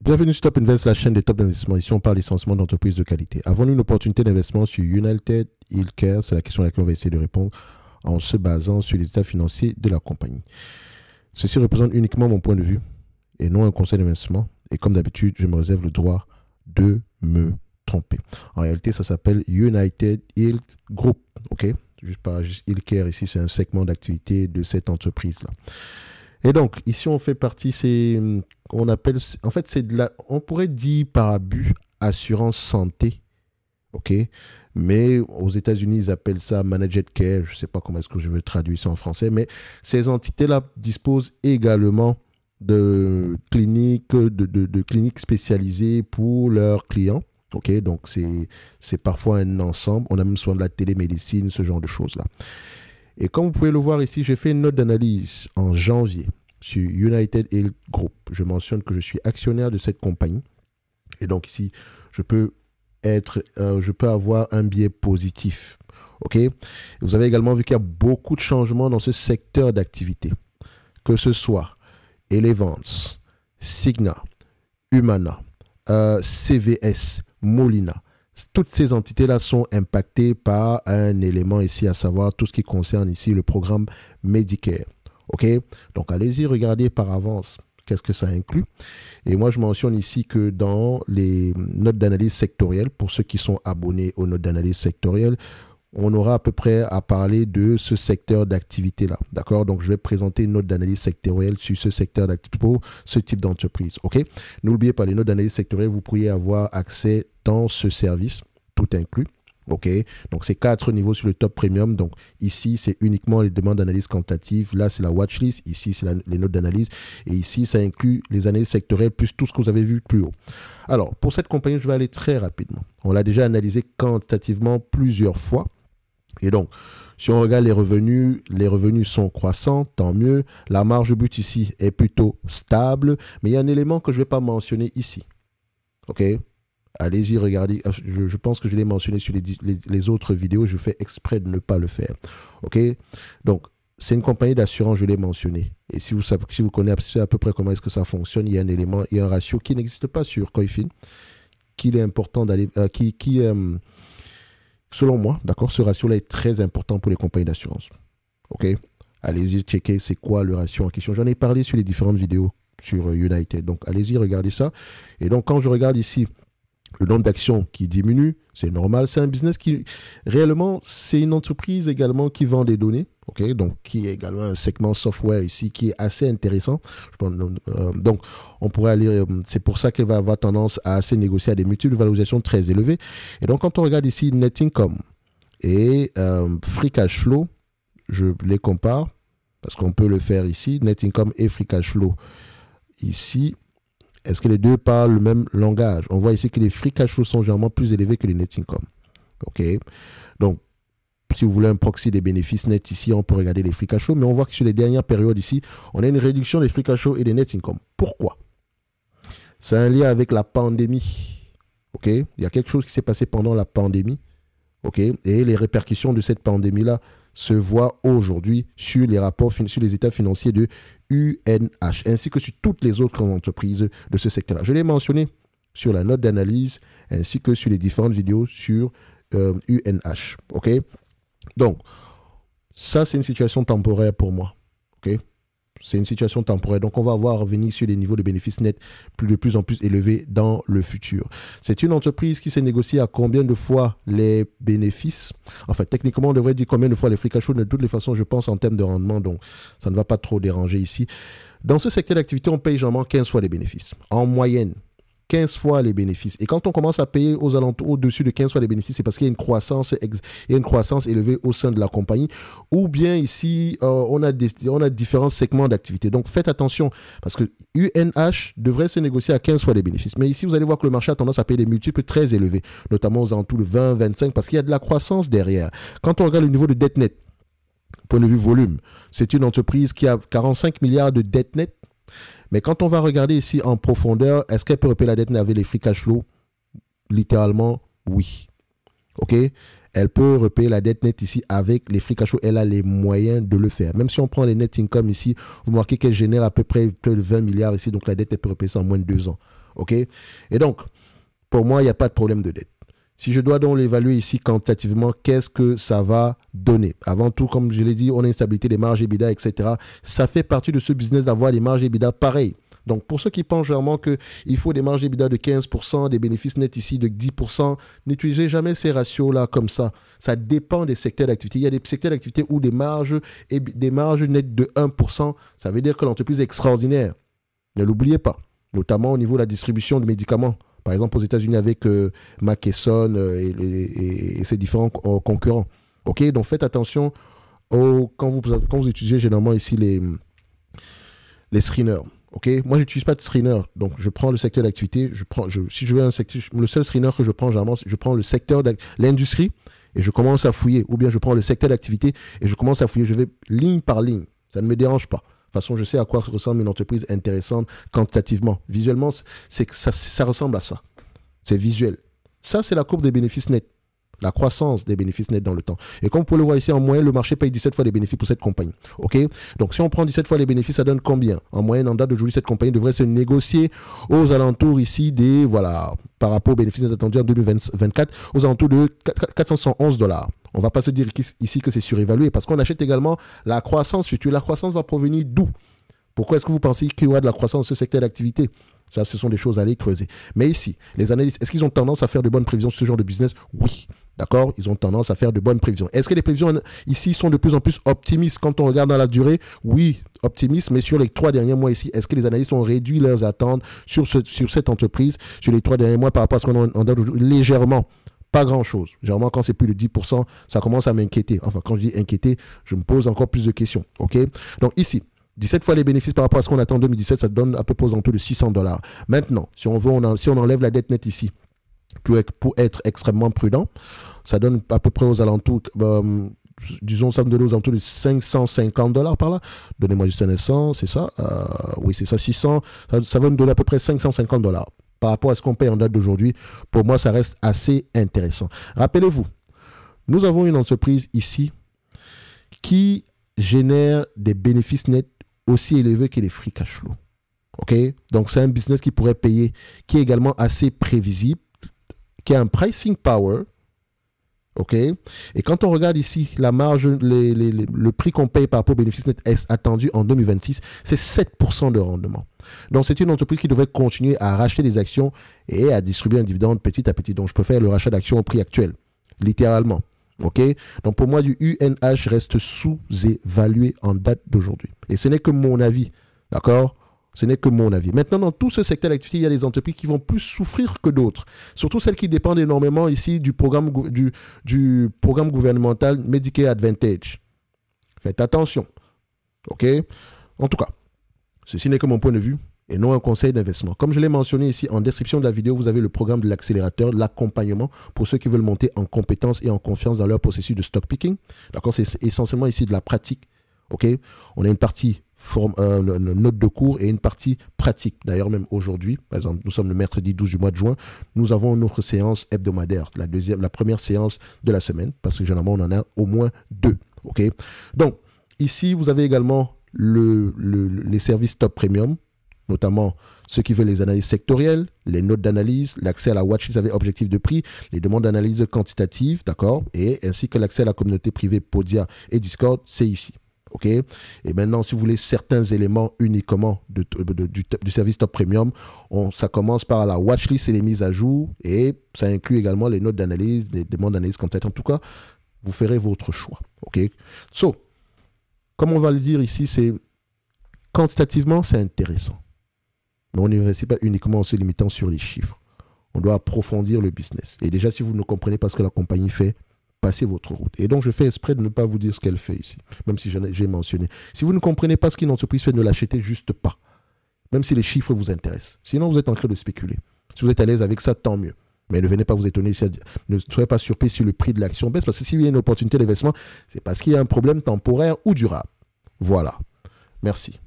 Bienvenue sur Top Invest, la chaîne des top d'investissement. Ici, on parle licenciement d'entreprises de qualité. Avons-nous une opportunité d'investissement sur United Healthcare C'est la question à laquelle on va essayer de répondre en se basant sur les états financiers de la compagnie. Ceci représente uniquement mon point de vue et non un conseil d'investissement. Et comme d'habitude, je me réserve le droit de me tromper. En réalité, ça s'appelle United Health Group. OK Juste pas juste Healthcare ici, c'est un segment d'activité de cette entreprise-là. Et donc, ici, on fait partie, c'est, hum, on appelle, en fait, c'est de la, on pourrait dire par abus, assurance santé. OK mais aux États-Unis, ils appellent ça managed care. Je ne sais pas comment est-ce que je veux traduire ça en français, mais ces entités-là disposent également de cliniques, de, cliniques spécialisées pour leurs clients. Ok, donc c'est parfois un ensemble. On a même soin de la télémédecine, ce genre de choses-là. Et comme vous pouvez le voir ici, j'ai fait une note d'analyse en janvier sur United Health Group. Je mentionne que je suis actionnaire de cette compagnie. Et donc ici, je peux être, euh, je peux avoir un biais positif. Ok. Vous avez également vu qu'il y a beaucoup de changements dans ce secteur d'activité, que ce soit Elevance, Signa, Humana, euh, CVS, Molina toutes ces entités-là sont impactées par un élément ici, à savoir tout ce qui concerne ici le programme Medicare. OK Donc, allez-y, regardez par avance qu'est-ce que ça inclut. Et moi, je mentionne ici que dans les notes d'analyse sectorielle, pour ceux qui sont abonnés aux notes d'analyse sectorielle, on aura à peu près à parler de ce secteur d'activité-là. D'accord Donc, je vais présenter une note d'analyse sectorielle sur ce secteur d'activité pour ce type d'entreprise. OK N'oubliez pas, les notes d'analyse sectorielle, vous pourriez avoir accès dans ce service, tout inclus. OK Donc, c'est quatre niveaux sur le top premium. Donc, ici, c'est uniquement les demandes d'analyse quantitative. Là, c'est la watchlist. Ici, c'est les notes d'analyse. Et ici, ça inclut les analyses sectorielles plus tout ce que vous avez vu plus haut. Alors, pour cette compagnie, je vais aller très rapidement. On l'a déjà analysé quantitativement plusieurs fois. Et donc, si on regarde les revenus, les revenus sont croissants, tant mieux. La marge brute ici est plutôt stable, mais il y a un élément que je ne vais pas mentionner ici. OK Allez-y, regardez. Euh, je, pense que je l'ai mentionné sur les, les, autres vidéos. Je fais exprès de ne pas le faire. OK Donc, c'est une compagnie d'assurance, je l'ai mentionné. Et si vous, savez, si vous connaissez à peu près comment est-ce que ça fonctionne, il y a un élément, il y a un ratio qui n'existe pas sur Coifin, qu'il est important d'aller, euh, qui, qui euh, Selon moi, d'accord, ce ratio-là est très important pour les compagnies d'assurance. OK Allez-y, checker c'est quoi le ratio en question. J'en ai parlé sur les différentes vidéos sur euh, United. Donc, allez-y, regardez ça. Et donc, quand je regarde ici, le nombre d'actions qui diminue, c'est normal. C'est un business qui, réellement, c'est une entreprise également qui vend des données, ok donc qui est également un segment software ici qui est assez intéressant. Euh, donc, on pourrait aller, euh, c'est pour ça qu'elle va avoir tendance à assez négocier à des multiples de valorisation très élevées. Et donc, quand on regarde ici net income et euh, free cash flow, je les compare parce qu'on peut le faire ici, net income et free cash flow ici. Est-ce que les deux parlent le même langage On voit ici que les free cash flow sont généralement plus élevés que les net income. OK Donc, si vous voulez un proxy des bénéfices nets ici, on peut regarder les free cash flow, mais on voit que sur les dernières périodes ici, on a une réduction des free cash et des net income. Pourquoi C'est un lien avec la pandémie. OK Il y a quelque chose qui s'est passé pendant la pandémie. OK Et les répercussions de cette pandémie-là se voit aujourd'hui sur les rapports, sur les états financiers de UNH, ainsi que sur toutes les autres entreprises de ce secteur-là. Je l'ai mentionné sur la note d'analyse, ainsi que sur les différentes vidéos sur UNH. OK Donc, ça, c'est une situation temporaire pour moi. OK c'est une situation temporaire. Donc, on va voir revenir sur des niveaux de bénéfices nets plus, de plus en plus élevés dans le futur. C'est une entreprise qui s'est négociée à combien de fois les bénéfices Enfin, techniquement, on devrait dire combien de fois les free cash De toutes les façons, je pense en termes de rendement, donc ça ne va pas trop déranger ici. Dans ce secteur d'activité, on paye généralement 15 fois les bénéfices, en moyenne. 15 fois les bénéfices. Et quand on commence à payer aux alentours, au-dessus de 15 fois les bénéfices, c'est parce qu'il y a une croissance, et une croissance élevée au sein de la compagnie. Ou bien ici, euh, on, a on a différents segments d'activité. Donc faites attention parce que UNH devrait se négocier à 15 fois les bénéfices. Mais ici, vous allez voir que le marché a tendance à payer des multiples très élevés, notamment aux alentours de 20, 25, parce qu'il y a de la croissance derrière. Quand on regarde le niveau de dette nette, point de vue volume, c'est une entreprise qui a 45 milliards de dette nette mais quand on va regarder ici en profondeur, est-ce qu'elle peut repayer la dette nette avec les free cash flow Littéralement, oui. OK Elle peut repayer la dette nette ici avec les free cash flow. Elle a les moyens de le faire. Même si on prend les net income ici, vous marquez qu'elle génère à peu près plus de 20 milliards ici. Donc la dette, est peut repayer ça en moins de deux ans. OK Et donc, pour moi, il n'y a pas de problème de dette. Si je dois donc l'évaluer ici quantitativement, qu'est-ce que ça va donner Avant tout, comme je l'ai dit, on a une stabilité des marges EBITDA, etc. Ça fait partie de ce business d'avoir des marges EBITDA pareilles. Donc, pour ceux qui pensent vraiment qu'il faut des marges EBITDA de 15%, des bénéfices nets ici de 10%, n'utilisez jamais ces ratios-là comme ça. Ça dépend des secteurs d'activité. Il y a des secteurs d'activité où des marges, et des marges nettes de 1%, ça veut dire que l'entreprise est extraordinaire. Ne l'oubliez pas, notamment au niveau de la distribution de médicaments. Par exemple, aux États-Unis avec euh, Mackesson euh, et, ses différents euh, concurrents. Ok, donc faites attention au, quand, vous, quand vous utilisez généralement ici les, les screeners. Ok, moi j'utilise pas de screener, donc je prends le secteur d'activité. Je prends, si je veux un secteur, le seul screener que je prends généralement, je prends le secteur l'industrie et je commence à fouiller, ou bien je prends le secteur d'activité et je commence à fouiller. Je vais ligne par ligne. Ça ne me dérange pas. De toute façon, je sais à quoi ressemble une entreprise intéressante quantitativement. Visuellement, c'est ça, ça ressemble à ça. C'est visuel. Ça, c'est la courbe des bénéfices nets la croissance des bénéfices nets dans le temps. Et comme vous pouvez le voir ici, en moyenne, le marché paye 17 fois les bénéfices pour cette compagnie. OK Donc, si on prend 17 fois les bénéfices, ça donne combien En moyenne, en date d'aujourd'hui, cette compagnie devrait se négocier aux alentours ici des, voilà, par rapport aux bénéfices attendus en 2024, aux alentours de 411 dollars. On ne va pas se dire ici que c'est surévalué parce qu'on achète également la croissance future. La croissance va provenir d'où Pourquoi est-ce que vous pensez qu'il y aura de la croissance dans ce secteur d'activité Ça, ce sont des choses à aller creuser. Mais ici, les analystes, est-ce qu'ils ont tendance à faire de bonnes prévisions sur ce genre de business Oui. D'accord Ils ont tendance à faire de bonnes prévisions. Est-ce que les prévisions ici sont de plus en plus optimistes quand on regarde dans la durée Oui, optimistes, mais sur les trois derniers mois ici, est-ce que les analystes ont réduit leurs attentes sur, sur cette entreprise sur les trois derniers mois par rapport à ce qu'on a légèrement pas grand-chose. Généralement, quand c'est plus de 10%, ça commence à m'inquiéter. Enfin, quand je dis inquiéter, je me pose encore plus de questions. OK Donc ici, 17 fois les bénéfices par rapport à ce qu'on attend en 2017, ça donne à peu près aux de 600 dollars. Maintenant, si on, si on enlève la dette nette ici, pour être, extrêmement prudent, ça donne à peu près aux alentours, euh, disons, ça me donne aux alentours de 550 dollars par là. Donnez-moi juste un instant, c'est ça euh, Oui, c'est ça, 600. Ça, va me donner à peu près 550 dollars par rapport à ce qu'on paye en date d'aujourd'hui. Pour moi, ça reste assez intéressant. Rappelez-vous, nous avons une entreprise ici qui génère des bénéfices nets aussi élevés que les free cash flow. OK Donc, c'est un business qui pourrait payer, qui est également assez prévisible qui a un pricing power. OK Et quand on regarde ici la marge, le prix qu'on paye par rapport au bénéfice net est attendu en 2026, c'est 7% de rendement. Donc c'est une entreprise qui devrait continuer à racheter des actions et à distribuer un dividende petit à petit. Donc je peux faire le rachat d'actions au prix actuel, littéralement. OK Donc pour moi, du UNH reste sous-évalué en date d'aujourd'hui. Et ce n'est que mon avis. D'accord ce n'est que mon avis. Maintenant, dans tout ce secteur d'activité, il y a des entreprises qui vont plus souffrir que d'autres. Surtout celles qui dépendent énormément ici du programme, gouvernemental Medicare Advantage. Faites attention. OK En tout cas, ceci n'est que mon point de vue et non un conseil d'investissement. Comme je l'ai mentionné ici en description de la vidéo, vous avez le programme de l'accélérateur, l'accompagnement pour ceux qui veulent monter en compétence et en confiance dans leur processus de stock picking. D'accord C'est essentiellement ici de la pratique. OK On a une partie forme, euh, note de cours et une partie pratique. D'ailleurs, même aujourd'hui, par exemple, nous sommes le mercredi 12 du mois de juin, nous avons notre séance hebdomadaire, la, deuxième, la première séance de la semaine, parce que généralement, on en a au moins deux. ok Donc, ici, vous avez également le, les services top premium, notamment ceux qui veulent les analyses sectorielles, les notes d'analyse, l'accès à la watch vous avez objectif de prix, les demandes d'analyse quantitative, d'accord, et ainsi que l'accès à la communauté privée Podia et Discord, c'est ici. OK Et maintenant, si vous voulez certains éléments uniquement euh, du, service Top Premium, on, ça commence par la watchlist et les mises à jour. Et ça inclut également les notes d'analyse, les demandes d'analyse comme En tout cas, vous ferez votre choix. OK comme on va le dire ici, c'est quantitativement, c'est intéressant. Mais on ne réussit pas uniquement en se limitant sur les chiffres. On doit approfondir le business. Et déjà, si vous ne comprenez pas ce que la compagnie fait, passez votre route. Et donc, je fais esprit de ne pas vous dire ce qu'elle fait ici, même si j'ai mentionné. Si vous ne comprenez pas ce qu'une entreprise fait, ne l'achetez juste pas, même si les chiffres vous intéressent. Sinon, vous êtes en train de spéculer. Si vous êtes à l'aise avec ça, tant mieux. Mais ne venez pas vous étonner, ne soyez pas surpris si le prix de l'action baisse, parce que s'il y a une opportunité d'investissement, c'est parce qu'il y a un problème temporaire ou durable. Voilà. Merci.